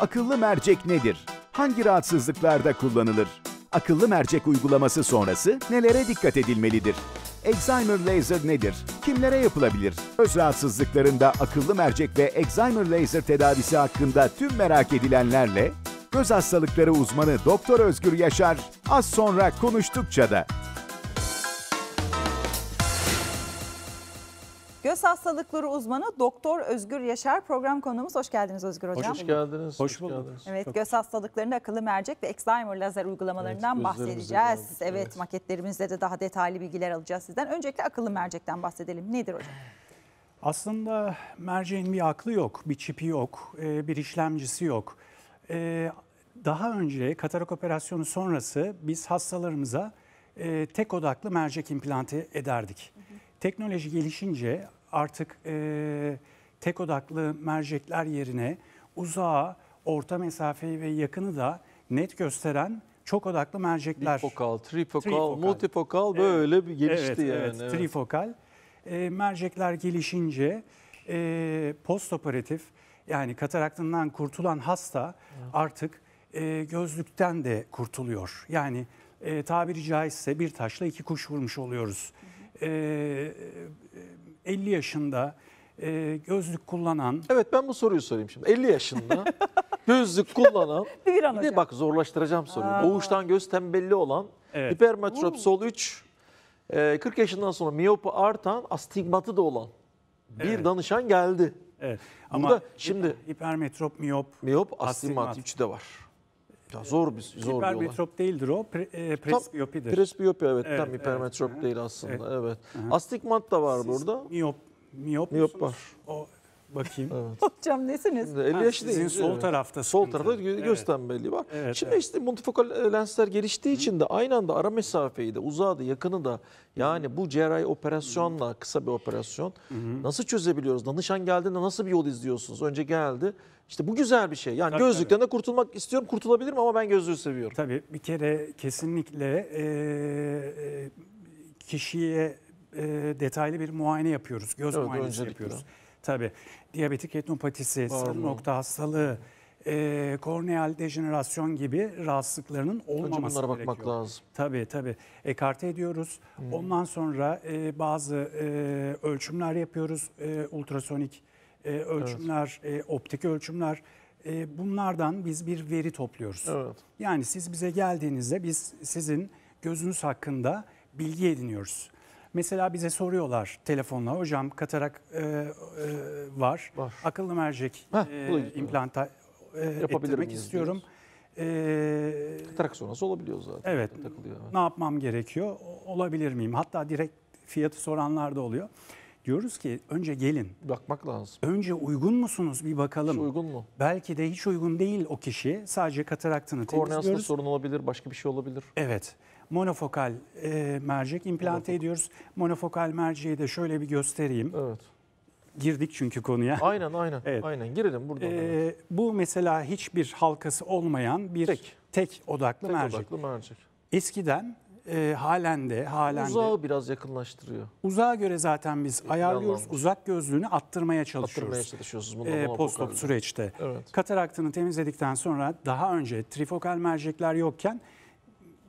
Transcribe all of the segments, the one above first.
Akıllı mercek nedir? Hangi rahatsızlıklarda kullanılır? Akıllı mercek uygulaması sonrası nelere dikkat edilmelidir? Alzheimer laser nedir? Kimlere yapılabilir? Öz rahatsızlıklarında akıllı mercek ve Alzheimer laser tedavisi hakkında tüm merak edilenlerle göz hastalıkları uzmanı Doktor Özgür Yaşar az sonra konuştukça da Göz hastalıkları uzmanı Doktor Özgür Yaşar program konuğumuz. Hoş geldiniz Özgür Hocam. Hoş geldiniz. Hoş bulduk. Evet göz hastalıklarında akıllı mercek ve Alzheimer lazer uygulamalarından evet, bahsedeceğiz. evet, evet maketlerimizde de daha detaylı bilgiler alacağız sizden. Öncelikle akıllı mercekten bahsedelim. Nedir hocam? Aslında merceğin bir aklı yok, bir çipi yok, e, bir işlemcisi yok. E, daha önce katarak operasyonu sonrası biz hastalarımıza e, tek odaklı mercek implantı ederdik. Teknoloji gelişince artık e, tek odaklı mercekler yerine uzağa, orta mesafeyi ve yakını da net gösteren çok odaklı mercekler. Bipokal, tripokal, tripokal. multipokal böyle evet. bir gelişti evet, yani. Evet, trifokal. E, mercekler gelişince e, postoperatif yani kataraktından kurtulan hasta artık e, gözlükten de kurtuluyor. Yani e, tabiri caizse bir taşla iki kuş vurmuş oluyoruz. E, 50 yaşında e, gözlük kullanan... Evet ben bu soruyu sorayım şimdi. 50 yaşında gözlük kullanan... bir an bir de bak zorlaştıracağım soruyu. Aa. Doğuştan göz tembelli olan, evet. hipermetrop sol 3, e, 40 yaşından sonra miyopu artan, astigmatı da olan bir evet. danışan geldi. Evet. Ama Burada şimdi hipermetrop, miyop, miyop astigmat, astigmat. üçü de var. Ya zor bir zor bir olay. Hipermetrop değildir o, pre, e, presbiyopidir. Presbiyopi evet, Evet, tam evet. hipermetrop değil aslında. Evet. Astigmat da var burada. Miyop, miyop, Miyop var. O Bakayım. Evet. Hocam nesiniz? 50 yaş değil. Sizin sol tarafta. Sol tarafta gö- göz Evet. tembelliği var. Evet, Şimdi evet. işte multifokal e, lensler geliştiği için de aynı anda ara mesafeyi de uzağı da yakını da yani bu cerrahi operasyonla kısa bir operasyon nasıl çözebiliyoruz? Danışan geldiğinde nasıl bir yol izliyorsunuz? Önce geldi. İşte bu güzel bir şey. Yani Tabii, gözlükten de kurtulmak istiyorum. Kurtulabilirim ama ben gözlüğü seviyorum. Tabii bir kere kesinlikle e, e, kişiye e, detaylı bir muayene yapıyoruz. Göz Evet, muayenesi öncelikle. yapıyoruz. Tabii. Diyabetik etnopatisi, sarı nokta hastalığı, e, korneal dejenerasyon gibi rahatsızlıklarının olmaması Önce bakmak gerekiyor. lazım. Tabii tabii. Ekarte ediyoruz. Hmm. Ondan sonra e, bazı e, ölçümler yapıyoruz. E, ultrasonik e, ölçümler, e, optik ölçümler. E, bunlardan biz bir veri topluyoruz. Evet. Yani siz bize geldiğinizde biz sizin gözünüz hakkında bilgi ediniyoruz. Mesela bize soruyorlar telefonla hocam katarak e, e, var. var. Akıllı mercek Heh, e, implanta e, ettirmek istiyorum. E, katarak sonrası olabiliyor zaten. Evet. Takılıyor. Ne yapmam gerekiyor? Olabilir miyim? Hatta direkt fiyatı soranlar da oluyor. Diyoruz ki önce gelin. Bakmak lazım. Önce uygun musunuz bir bakalım. Hiç uygun mu? Belki de hiç uygun değil o kişi. Sadece kataraktını Korneasında temizliyoruz. sorun olabilir, başka bir şey olabilir. Evet. Monofokal e, mercek implante Monofok. ediyoruz. Monofokal merceği de şöyle bir göstereyim. Evet. Girdik çünkü konuya. Aynen aynen. evet. Aynen girelim buradan. Ee, Bu mesela hiçbir halkası olmayan bir tek, tek odaklı tek mercek. Odaklı mercek. Eskiden e, halen de halen Uzağı de, biraz yakınlaştırıyor. Uzağa göre zaten biz Ekran ayarlıyoruz. Anlamda. Uzak gözlüğünü attırmaya çalışıyoruz. Attırmaya çalışıyorsunuz bunda e, ee, postop süreçte. Evet. Kataraktını temizledikten sonra daha önce trifokal mercekler yokken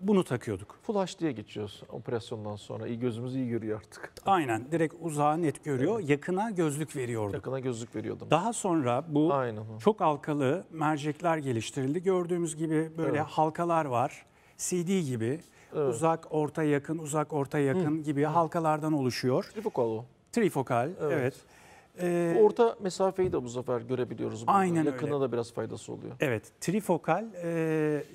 bunu takıyorduk. Flash diye geçiyoruz operasyondan sonra. İyi gözümüz iyi görüyor artık. Aynen. Direkt uzağa net görüyor. Evet. Yakına gözlük veriyorduk. Yakına gözlük veriyordum. Daha sonra bu Aynen. çok halkalı mercekler geliştirildi. Gördüğümüz gibi böyle evet. halkalar var. CD gibi. Evet. Uzak, orta, yakın, uzak, orta, yakın Hı. gibi Hı. halkalardan oluşuyor. Trifokal o. Trifokal, evet. evet. Ee, orta mesafeyi de bu sefer görebiliyoruz. Burada. Aynen Yakına öyle. da biraz faydası oluyor. Evet, trifokal e,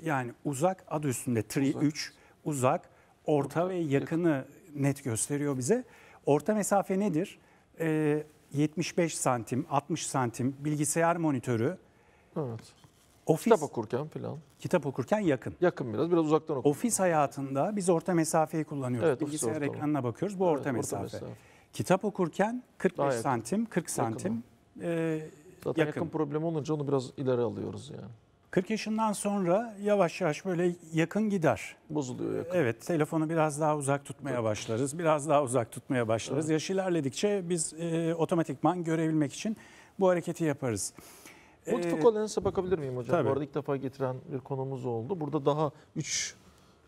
yani uzak, adı üstünde tri, uzak. üç, uzak, orta, orta ve yakını yakın. net gösteriyor bize. Orta mesafe nedir? E, 75 santim, 60 santim bilgisayar monitörü, evet. Ofis, Kitap okurken falan. kitap okurken yakın. Yakın biraz, biraz uzaktan okur. Ofis hayatında biz orta mesafeyi kullanıyoruz. Evet, Bilgisayar ortamı. ekranına bakıyoruz. Bu Evet, orta, orta mesafe. Kitap okurken 45 yakın. santim, 40 santim e, Zaten yakın. yakın. problemi olunca onu biraz ileri alıyoruz yani. 40 yaşından sonra yavaş yavaş böyle yakın gider. Bozuluyor yakın. Evet, telefonu biraz daha uzak tutmaya başlarız. Biraz daha uzak tutmaya başlarız. Yaş ilerledikçe biz e, otomatikman görebilmek için bu hareketi yaparız. Ee, Mutfak olanınsa bakabilir miyim hocam? Tabii. Bu arada ilk defa getiren bir konumuz oldu. Burada daha 3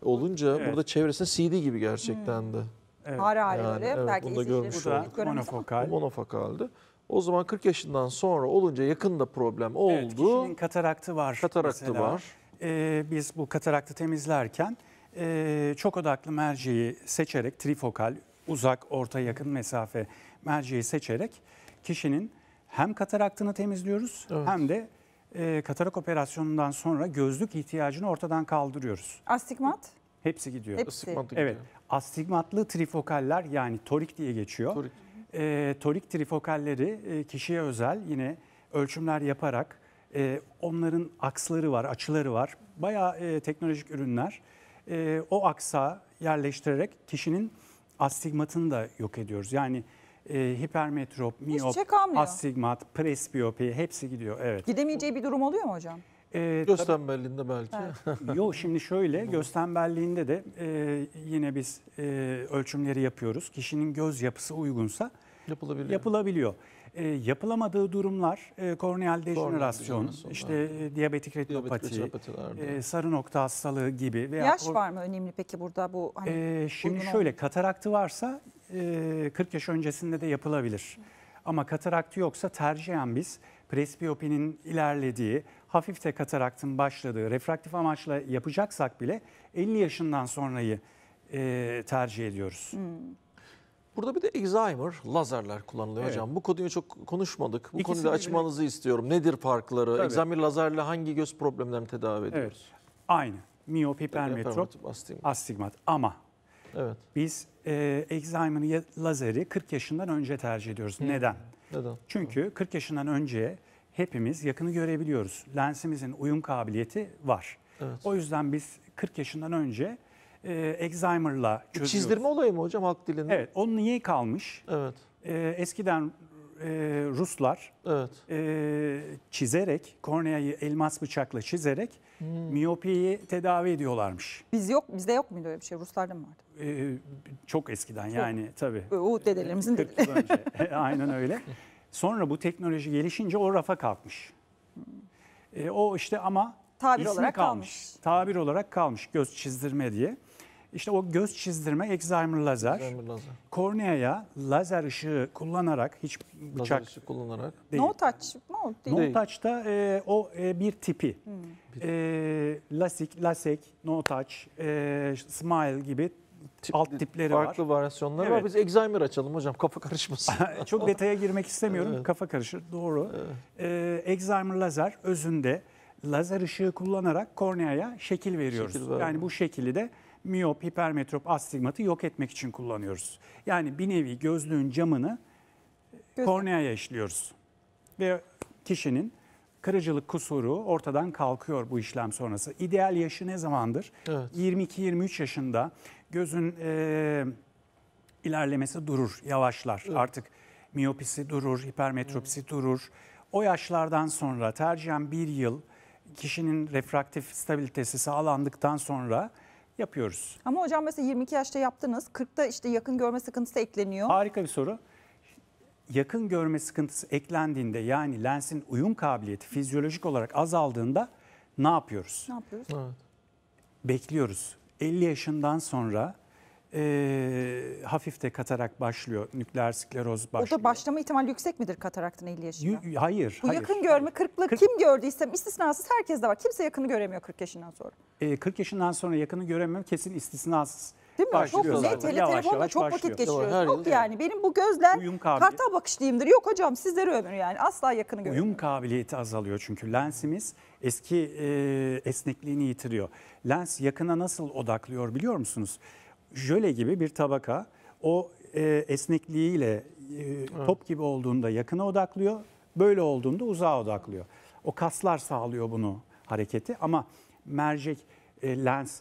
olunca evet. burada çevresinde CD gibi gerçekten hmm. de. Evet. Hara hara Belki bunu da görmüş Monofokal. Monofokaldı. O zaman 40 yaşından sonra olunca yakında problem oldu. Evet, kişinin kataraktı var. Kataraktı mesela. var. Ee, biz bu kataraktı temizlerken e, çok odaklı merceği seçerek trifokal uzak, orta, yakın mesafe merceği seçerek kişinin hem kataraktını temizliyoruz evet. hem de e, katarak operasyonundan sonra gözlük ihtiyacını ortadan kaldırıyoruz. Astigmat? Hepsi gidiyor. Hepsi. Astigmat gidiyor. Evet. Astigmatlı trifokaller yani torik diye geçiyor. Torik. E, torik trifokalleri e, kişiye özel yine ölçümler yaparak e, onların aksları var, açıları var. Bayağı e, teknolojik ürünler. E, o aksa yerleştirerek kişinin astigmatını da yok ediyoruz. Yani e, hipermetrop, miyop, astigmat, presbiyopi hepsi gidiyor. Evet. Gidemeyeceği bir durum oluyor mu hocam? E, göstermelliğinde belki. Evet. Yok şimdi şöyle göstermelliğinde de e, yine biz e, ölçümleri yapıyoruz. Kişinin göz yapısı uygunsa yapılabiliyor. yapılabiliyor. E, yapılamadığı durumlar e, korneal dejenerasyon, işte e, diyabetik retinopati, e, sarı nokta hastalığı gibi. Veya Yaş var mı önemli peki burada bu? Hani, e, şimdi şöyle kataraktı varsa 40 ee, yaş öncesinde de yapılabilir. Ama kataraktı yoksa tercihen biz presbiyopinin ilerlediği, hafif de kataraktın başladığı refraktif amaçla yapacaksak bile 50 yaşından sonrayı e, tercih ediyoruz. Hmm. Burada bir de Alzheimer, lazerler kullanılıyor evet. hocam. Bu konuyu çok konuşmadık. Bu İkisini konuyu açmanızı bile... istiyorum. Nedir farkları? Tabii. Alzheimer lazerle hangi göz problemlerini tedavi ediyoruz? Evet. Aynı. Miyop, hipermetrop, astigmat. astigmat. Ama Evet. Biz e, Alzheimer'ın lazeri 40 yaşından önce tercih ediyoruz. Hı. Neden? Neden? Çünkü 40 yaşından önce hepimiz yakını görebiliyoruz. Lensimizin uyum kabiliyeti var. Evet. O yüzden biz 40 yaşından önce e, Alzheimer'la e, çözüyoruz. Çizdirme olayı mı hocam halk dilinde? Evet. Onun niye kalmış? Evet. E, eskiden e, Ruslar evet. e, çizerek, korneayı elmas bıçakla çizerek hmm. miyopiyi tedavi ediyorlarmış. Biz yok, bizde yok muydu öyle bir şey? Ruslarda mı vardı? E, çok eskiden çok. yani tabii. Uğut dedelerimizin dedi. E, aynen öyle. Sonra bu teknoloji gelişince o rafa kalkmış. Hmm. E, o işte ama tabir ismi olarak kalmış. kalmış. Tabir olarak kalmış göz çizdirme diye. İşte o göz çizdirme Alzheimer lazer. lazer. Korneaya lazer ışığı kullanarak hiç bıçak lazer ışığı kullanarak. Değil. No touch mı? Değil. No touch'ta e, o e, bir tipi. Hmm. E, lasik, lasek, no touch, e, smile gibi Tip, alt tipleri farklı var. Farklı varyasyonları evet. var. Biz Alzheimer açalım hocam kafa karışmasın. Çok detaya girmek istemiyorum. Evet. Kafa karışır. Doğru. Evet. E, lazer özünde lazer ışığı kullanarak korneaya şekil veriyoruz. Şekil yani bu şekili de miyop, hipermetrop, astigmatı yok etmek için kullanıyoruz. Yani bir nevi gözlüğün camını Göz... korneaya işliyoruz. Ve kişinin kırıcılık kusuru ortadan kalkıyor bu işlem sonrası. İdeal yaşı ne zamandır? Evet. 22-23 yaşında gözün e, ilerlemesi durur, yavaşlar. Evet. Artık miyopisi durur, hipermetropisi evet. durur. O yaşlardan sonra tercihen bir yıl kişinin refraktif stabilitesi sağlandıktan sonra yapıyoruz. Ama hocam mesela 22 yaşta yaptınız. 40'ta işte yakın görme sıkıntısı ekleniyor. Harika bir soru. Yakın görme sıkıntısı eklendiğinde yani lensin uyum kabiliyeti fizyolojik olarak azaldığında ne yapıyoruz? Ne yapıyoruz? Evet. Bekliyoruz. 50 yaşından sonra e, hafif de katarak başlıyor. Nükleer skleroz başlıyor. O da başlama ihtimali yüksek midir kataraktın 50 yaşında? Y- hayır. Bu hayır, yakın görme 40'lı 40... kim gördüyse istisnasız herkes de var. Kimse yakını göremiyor 40 yaşından sonra. E, ee, 40 yaşından sonra yakını göremem kesin istisnasız. Değil mi? Başlıyorlar. Çok net. Hele yavaş, telefonla yavaş çok vakit geçiriyoruz. Doğru, Yok yani evet. benim bu gözler kartal bakışlıyımdır. Yok hocam sizleri ömür yani. Asla yakını görmüyor. Uyum kabiliyeti azalıyor çünkü lensimiz eski e, esnekliğini yitiriyor. Lens yakına nasıl odaklıyor biliyor musunuz? jöle gibi bir tabaka. O e, esnekliğiyle e, top gibi olduğunda yakına odaklıyor, böyle olduğunda uzağa odaklıyor. O kaslar sağlıyor bunu hareketi ama mercek e, lens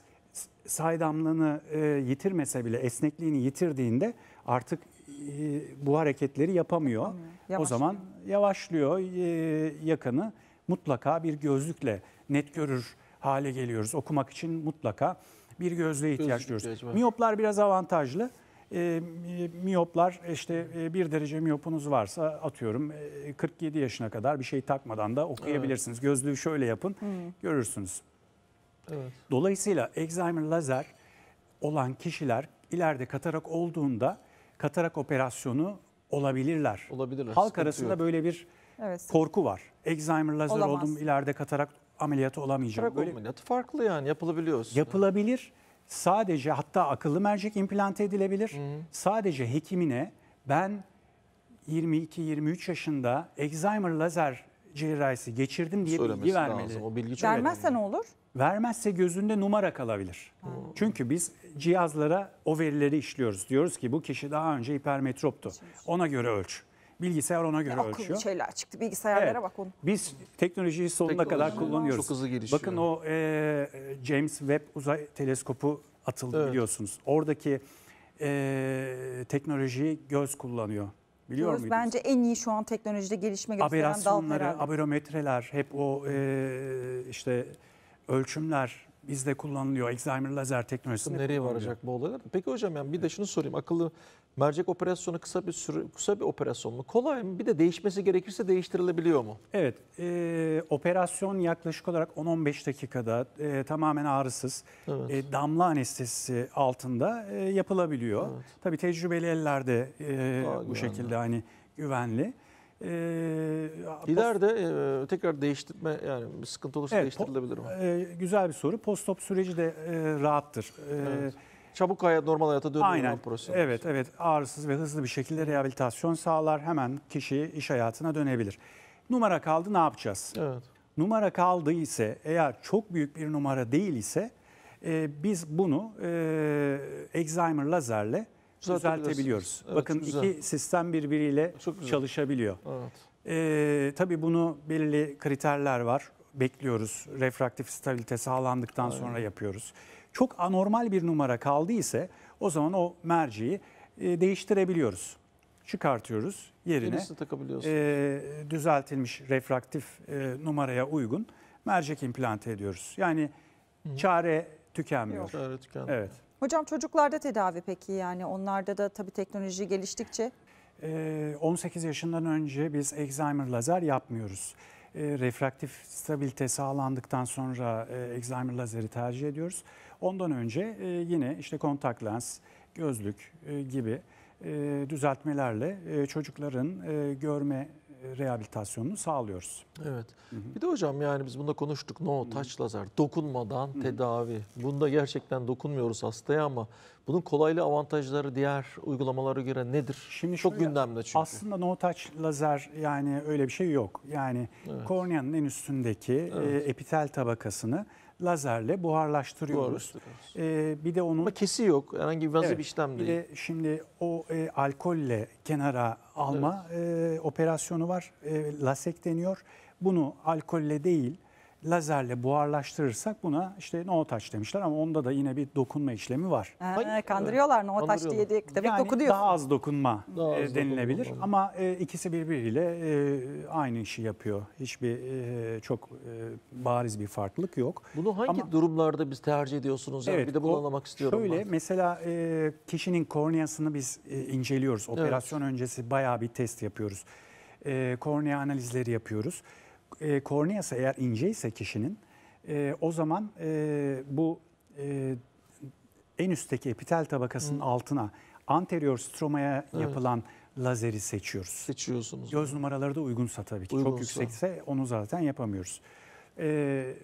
saydamlığını e, yitirmese bile esnekliğini yitirdiğinde artık e, bu hareketleri yapamıyor. yapamıyor. O zaman yavaşlıyor e, yakını mutlaka bir gözlükle net görür hale geliyoruz. Okumak için mutlaka bir gözlüğe ihtiyaç Gözlük duyuyoruz. ihtiyaç Miyoplar biraz avantajlı. E, miyoplar işte e, bir derece miyopunuz varsa atıyorum e, 47 yaşına kadar bir şey takmadan da okuyabilirsiniz. Gözlüğü şöyle yapın görürsünüz. Evet. Dolayısıyla Alzheimer lazer olan kişiler ileride katarak olduğunda katarak operasyonu olabilirler. Olabilirler, Halk arasında yok. böyle bir Evet. korku var. Alzheimer lazer Olamaz. oldum ileride katarak ameliyatı olamayacağım. Böyle ameliyatı farklı yani yapılabiliyor. yapılabilir. Sadece hatta akıllı mercek implant edilebilir. Sadece hekimine ben 22-23 yaşında Alzheimer lazer cerrahisi geçirdim diye bilgi Söylemesi vermeli. lazım. O bilgi çok Vermezse önemli. ne olur? Vermezse gözünde numara kalabilir. Çünkü biz cihazlara o verileri işliyoruz. Diyoruz ki bu kişi daha önce hipermetroptu. Ona göre ölç. Bilgisayar ona göre Akıllı ölçüyor. şeyler çıktı. Bilgisayarlara Evet. bak onu. Biz teknolojiyi sonuna Teknoloji kadar kullanıyoruz. çok hızlı gelişiyor. Bakın o e, James Webb Uzay Teleskopu atıldı Evet. biliyorsunuz. Oradaki e, teknolojiyi göz kullanıyor. Biliyor Diyoruz, muydunuz? Bence en iyi şu an teknolojide gelişme gösteren dal Aberasyonları, aberometreler, hep o e, işte ölçümler bizde kullanılıyor. Excimer lazer teknolojisi. Nereye varacak bu olaylar? Peki hocam yani bir de şunu sorayım. Akıllı Mercek operasyonu kısa bir süre, kısa bir operasyon mu? Kolay mı? Bir de değişmesi gerekirse değiştirilebiliyor mu? Evet, e, operasyon yaklaşık olarak 10-15 dakikada e, tamamen ağrısız evet. e, damla anestezisi altında e, yapılabiliyor. Evet. Tabii tecrübeli ellerde e, bu şekilde hani güvenli. E, İleride e, tekrar değiştirme yani bir sıkıntı olursa evet, değiştirilebilir mi? E, güzel bir soru. Postop süreci de e, rahattır. E, evet Çabuk hayat, normal hayata dönme Aynen. prosesi. Evet, evet. Ağrısız ve hızlı bir şekilde rehabilitasyon sağlar. Hemen kişi iş hayatına dönebilir. Numara kaldı ne yapacağız? Evet. Numara kaldı ise eğer çok büyük bir numara değil ise e, biz bunu e, Alzheimer lazerle düzeltebiliyoruz. Evet, Bakın güzel. iki sistem birbiriyle çalışabiliyor. Evet. E, tabii bunu belirli kriterler var. Bekliyoruz. Refraktif stabilite sağlandıktan Aynen. sonra yapıyoruz çok anormal bir numara kaldı ise o zaman o merciyi e, değiştirebiliyoruz. Çıkartıyoruz yerine e, düzeltilmiş refraktif e, numaraya uygun mercek implante ediyoruz. Yani Hı. çare tükenmiyor. Yok. Çare tükenmiyor. Evet. Hocam çocuklarda tedavi peki yani onlarda da tabii teknoloji geliştikçe? E, 18 yaşından önce biz Alzheimer lazer yapmıyoruz. E, refraktif stabilite sağlandıktan sonra e, excimer lazeri tercih ediyoruz. Ondan önce e, yine işte kontak lens, gözlük e, gibi düzeltmelerle çocukların görme rehabilitasyonunu sağlıyoruz. Evet. Hı hı. Bir de hocam yani biz bunda konuştuk. No touch lazer. Dokunmadan hı tedavi. Bunda gerçekten dokunmuyoruz hastaya ama bunun kolaylı avantajları diğer uygulamalara göre nedir? Şimdi Çok şöyle, gündemde çünkü. Aslında no touch lazer yani öyle bir şey yok. Yani evet. korneanın en üstündeki evet. e, epitel tabakasını lazerle buharlaştırıyoruz. buharlaştırıyoruz. Ee, bir de onun... Ama kesi yok. Herhangi bir evet, bir işlem değil. Bir de şimdi o e, alkolle kenara alma evet. e, operasyonu var. E, lasek deniyor. Bunu alkolle değil lazerle buharlaştırırsak buna işte no touch demişler ama onda da yine bir dokunma işlemi var. Ee, kandırıyorlar no touch diye diye demek yani doku diyorsun. Daha az dokunma daha az e, denilebilir dokunma. ama e, ikisi birbiriyle e, aynı işi yapıyor. Hiçbir e, çok e, bariz bir farklılık yok. Bunu hangi ama, durumlarda biz tercih ediyorsunuz? Yani? Evet, bir de bunu o, anlamak istiyorum. Şöyle ben. mesela e, kişinin korneasını biz e, inceliyoruz. Operasyon evet. öncesi bayağı bir test yapıyoruz. E, kornea analizleri yapıyoruz e, korneası eğer inceyse kişinin e, o zaman e, bu e, en üstteki epitel tabakasının Hı. altına anterior stromaya evet. yapılan lazeri seçiyoruz. Seçiyorsunuz. Göz yani. numaraları da uygunsa tabii ki. Uygunsa. Çok yüksekse onu zaten yapamıyoruz. Ee,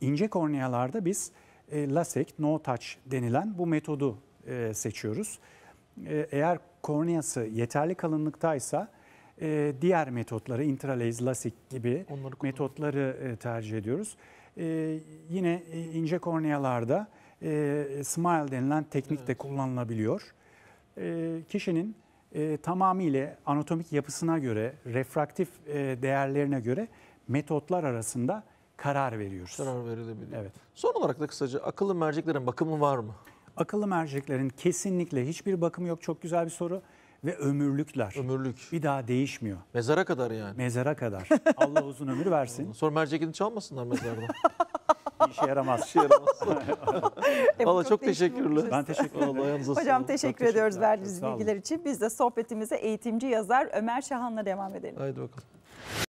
ince kornealarda biz e, LASIK, no touch denilen bu metodu e, seçiyoruz. E, eğer korneası yeterli kalınlıktaysa e, diğer metotları, intralays, lasik gibi metotları e, tercih ediyoruz. Ee, e, yine ince korneyalarda e, smile denilen teknik evet. de kullanılabiliyor. E, kişinin e, tamamıyla anatomik yapısına göre, refraktif e, değerlerine göre metotlar arasında karar veriyoruz. Karar verilebilir Evet. Son olarak da kısaca akıllı merceklerin bakımı var mı? Akıllı merceklerin kesinlikle hiçbir bakımı yok. Çok güzel bir soru ve ömürlükler. Ömürlük. Bir daha değişmiyor. Mezara kadar yani. Mezara kadar. Allah uzun ömür versin. Sonra mercekini çalmasınlar mezardan. İşe yaramaz. İşe yaramaz. e, Valla çok teşekkürler. Ben teşekkür ederim. Hocam teşekkür, teşekkür ediyoruz verdiğiniz bilgiler için. Biz de sohbetimize eğitimci yazar Ömer Şahan'la devam edelim. Haydi bakalım.